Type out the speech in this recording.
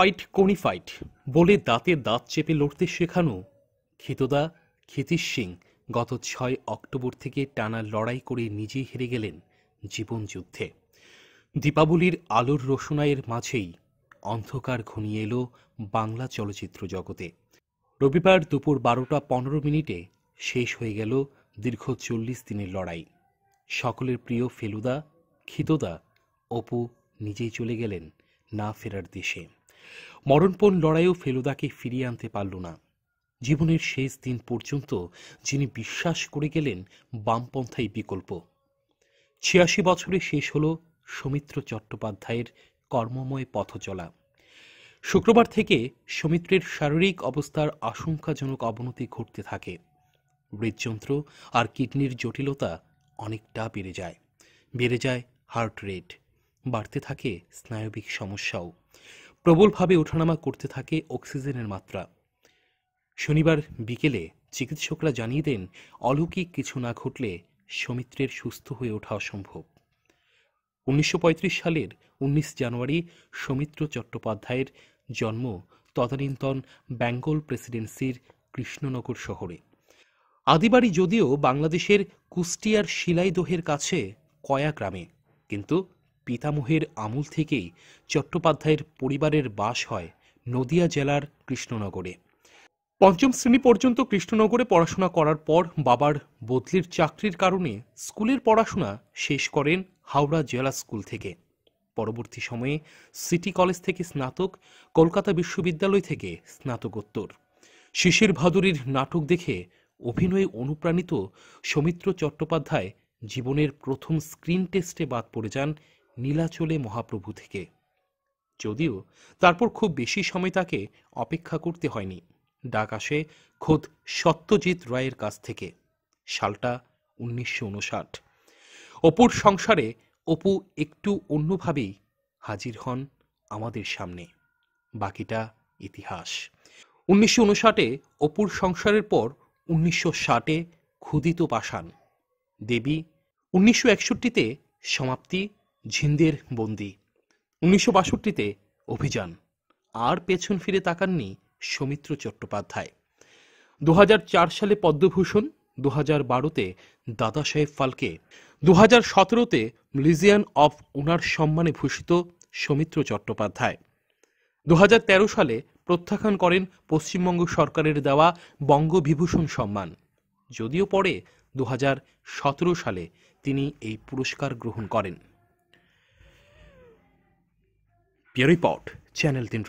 fight কোনি fight বলে দাঁতে দাঁত চেপে লড়তে শেখানো খিতদা ক্ষিতিশ সিং গত ছয় অক্টোবর থেকে টানা লড়াই করে নিজেই হেরে গেলেন জীবন যুদ্ধে দীপাবলির আলোর রোশনায়ের মাঝেই অন্ধকার ঘনিয়ে এলো বাংলা চলচ্চিত্র জগতে রবিবার দুপুর বারোটা পনেরো মিনিটে শেষ হয়ে গেল দীর্ঘ চল্লিশ দিনের লড়াই সকলের প্রিয় ফেলুদা খিতদা অপু নিজেই চলে গেলেন না ফেরার দেশে মরণপণ লড়াইও ফেলুদাকে ফিরিয়ে আনতে পারল না জীবনের শেষ দিন পর্যন্ত যিনি বিশ্বাস করে গেলেন বামপন্থাই বিকল্প ছিয়াশি বছরে শেষ হল সৌমিত্র চট্টোপাধ্যায়ের কর্মময় পথ চলা শুক্রবার থেকে সৌমিত্রের শারীরিক অবস্থার আশঙ্কাজনক অবনতি ঘটতে থাকে হৃদযন্ত্র আর কিডনির জটিলতা অনেকটা বেড়ে যায় বেড়ে যায় হার্ট রেট বাড়তে থাকে স্নায়বিক সমস্যাও প্রবলভাবে ওঠানামা করতে থাকে অক্সিজেনের মাত্রা শনিবার বিকেলে চিকিৎসকরা জানিয়ে দেন অলৌকিক কিছু না ঘটলে সমিত্রের সুস্থ হয়ে ওঠা অসম্ভব উনিশশো সালের উনিশ জানুয়ারি সৌমিত্র চট্টোপাধ্যায়ের জন্ম তদানীন্তন বেঙ্গল প্রেসিডেন্সির কৃষ্ণনগর শহরে আদিবাড়ি যদিও বাংলাদেশের কুষ্টিয়ার শিলাইদহের কাছে কয়া গ্রামে কিন্তু পিতামহের আমল থেকেই চট্টোপাধ্যায়ের পরিবারের বাস হয় নদিয়া জেলার কৃষ্ণনগরে পঞ্চম শ্রেণী পর্যন্ত কৃষ্ণনগরে পড়াশোনা করার পর বাবার বদলির চাকরির কারণে স্কুলের পড়াশোনা শেষ করেন হাওড়া জেলা স্কুল থেকে পরবর্তী সময়ে সিটি কলেজ থেকে স্নাতক কলকাতা বিশ্ববিদ্যালয় থেকে স্নাতকোত্তর শিশির ভাদুরীর নাটক দেখে অভিনয়ে অনুপ্রাণিত সৌমিত্র চট্টোপাধ্যায় জীবনের প্রথম স্ক্রিন টেস্টে বাদ পড়ে যান নীলাচলে মহাপ্রভু থেকে যদিও তারপর খুব বেশি সময় তাকে অপেক্ষা করতে হয়নি ডাক আসে খোদ সত্যজিৎ রায়ের কাছ থেকে সালটা উনিশশো উনষাট অপুর সংসারে অপু একটু অন্যভাবেই হাজির হন আমাদের সামনে বাকিটা ইতিহাস উনিশশো উনষাটে অপুর সংসারের পর উনিশশো ষাটে ক্ষুদিত পাষাণ দেবী উনিশশো একষট্টিতে সমাপ্তি ঝিন্দের বন্দি উনিশশো বাষট্টিতে অভিযান আর পেছন ফিরে তাকাননি সৌমিত্র চট্টোপাধ্যায় দু সালে পদ্মভূষণ দু হাজার বারোতে দাদা সাহেব ফালকে দু হাজার সতেরোতে লিজিয়ান অফ ওনার সম্মানে ভূষিত সৌমিত্র চট্টোপাধ্যায় দু সালে প্রত্যাখ্যান করেন পশ্চিমবঙ্গ সরকারের দেওয়া বঙ্গবিভূষণ সম্মান যদিও পরে দু সালে তিনি এই পুরস্কার গ্রহণ করেন Report Channel Din